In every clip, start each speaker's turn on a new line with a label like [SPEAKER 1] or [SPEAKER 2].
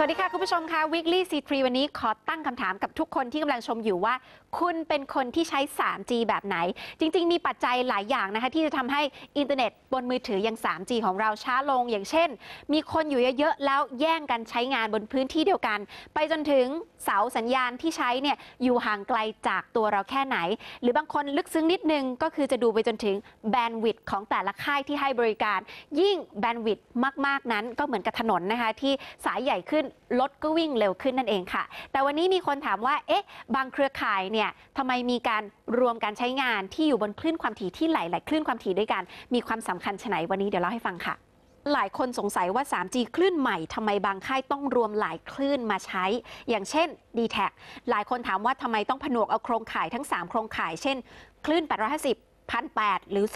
[SPEAKER 1] สวัสดีค่ะ คุณผู้ชมค่ะ Weekly C3 วันนี้ขอตั้งคำถามกับทุกคนที่กำลังชมอยู่ว่า คุณเป็นคนที่ใช้ 3G แบบไหน จริงๆ มีปัจจัยหลายอย่างนะคะ ที่จะทำให้อินเทอร์เน็ตบนมือถืออยัง 3G ของเราช้าลงอย่างเช่น มีคนอยู่เยอะ ๆ แล้วแย่งกันใช้งานบนพื้นที่เดียวกัน ไปจนถึงเสาสัญญาณที่ใช้เนี่ยอยู่ห่างไกลจากตัวเราแค่ไหนหรือบางคนลึกซึ้งนิดนึงก็คือจะดูไปจนถึงแบนด์วิดต์ของแต่ละค่ายที่ให้บริการยิ่งแบนด์วิดต์มากๆนั้นก็เหมือนกับถนนนะคะที่สายใหญ่ขึ้นรถก็วิ่งเร็วขึ้นนั่นเองค่ะ แต่วันนี้มีคนถามว่าเอ๊ะบางเครือข่ายเนี่ยทำไมมีการรวมการใช้งานที่อยู่บนคลื่นความถี่ที่หลายๆคลื่นความถี่ด้วยกัน มีความสำคัญชไหนวันนี้เดี๋ยวเล่าให้ฟังค่ะ หลายคนสงสัยว่า 3G คลื่นใหม่ทำไมบางค่ายต้องรวมหลายคลื่นมาใช้ อย่างเช่น d t แทหลายคนถามว่าทำไมต้องผนวกเอาโครงข่ายทั้ง 3 โครงข่ายเช่นคลื่น 850 1 0 0 หรือ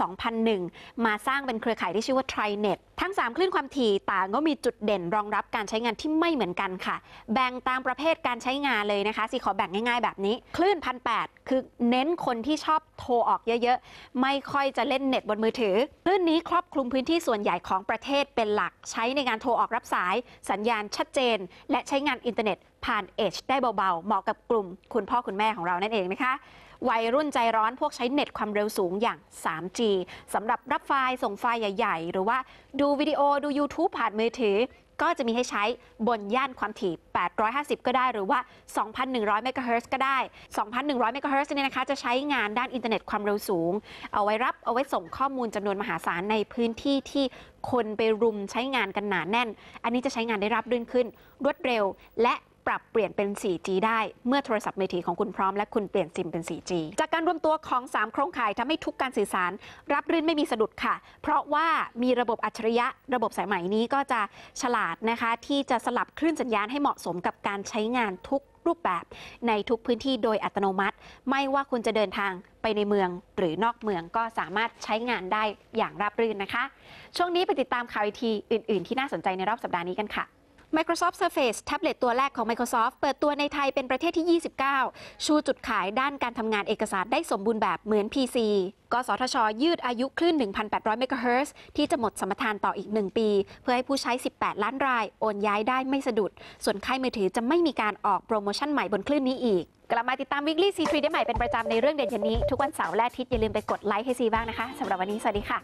[SPEAKER 1] 2,001 มาสร้างเป็นเครือข่ายที่ชื่อว่า TriNet ทั้ง 3 คลื่นความถี่ต่างก็มีจุดเด่นรองรับการใช้งานที่ไม่เหมือนกันค่ะ แบ่งตามประเภทการใช้งานเลยนะคะสิขอแบ่งง่ายๆ แบบนี้ คลื่น1 0 0 คือเน้นคนที่ชอบโทรออกเยอะๆ ไม่ค่อยจะเล่นเน็ตบนมือถือ คลื่นนี้ครอบคลุมพื้นที่ส่วนใหญ่ของประเทศเป็นหลัก ใช้ในการโทรออกรับสาย สัญญาณ ชัดเจน และใช้งานอินเทอร์เน็ตผ่านเอชได้เบาๆ เหมาะกับกลุ่ม คุณพ่อคุณแม่ของเรานั่นเองนะคะ วัยรุ่นใจร้อนพวกใช้เน็ตความเร็วสูงอย่าง 3G สำหรับรับไฟล์ส่งไฟล์ใหญ่ ๆ หรือว่าดูวิดีโอดู YouTube ผ่านมือถือ ก็จะมีให้ใช้บนย่านความถี่ 850 ก็ได้หรือว่า 2,100เมกะเฮิร์ก็ได้ 2,100เมกะเฮิร์เนี่ยนะคะ จะใช้งานด้านอินเทอร์เน็ตความเร็วสูงเอาไว้รับเอาไว้ส่งข้อมูลจำนวนมหาศาลในพื้นที่ที่คนไปรุมใช้งานกันหนาแน่น อันนี้จะใช้งานได้รับดื่นขึ้น รวดเร็วและปรับเปลี่ยนเป็น 4G ได้ เมื่อโทรศัพท์มือถือของคุณพร้อมและคุณเปลี่ยนซิมเป็น 4G จากการรวมตัวของ3โครงข่ายทำให้ทุกการสื่อสารรับรื่นไม่มีสะดุดค่ะ เพราะว่ามีระบบอัจฉริยะ ระบบสายใหม่นี้ก็จะฉลาดนะคะ ที่จะสลับคลื่นสัญญาณให้เหมาะสมกับการใช้งานทุกรูปแบบในทุกพื้นที่โดยอัตโนมัติ ไม่ว่าคุณจะเดินทางไปในเมืองหรือนอกเมืองก็สามารถใช้งานได้อย่างราบรื่นนะคะช่วงนี้ไปติดตามข่าวอีทีอื่น ๆ ที่น่าสนใจในรอบสัปดาห์นี้กันค่ะ Microsoft Surface แท็บเล็ตตัวแรกของ Microsoft เปิดตัวในไทยเป็นประเทศที่ 29 ชูจุดขายด้านการทำงานเอกสารได้สมบูรณ์แบบเหมือน PC กสทช ยืดอายุคลื่น 1,800 เมกะเฮิร์ที่จะหมดสมรทานต่ออีก 1 ปี เพื่อให้ผู้ใช้ 18 ล้านราย โอนย้ายได้ไม่สะดุด ส่วนค่ายมือถือจะไม่มีการออกโปรโมชั่นใหม่บนคลื่นนี้อีก กลับมาติดตาม Weekly C3 ได้ใหม่เป็นประจำในเรื่องเด่นชนนี้ ทุกวันเสาร์และอาทิตย์อย่าลืมไปกดไลค์ให้ซีบ้างนะคะสำหรับวันนี้สวัสดีค่ะ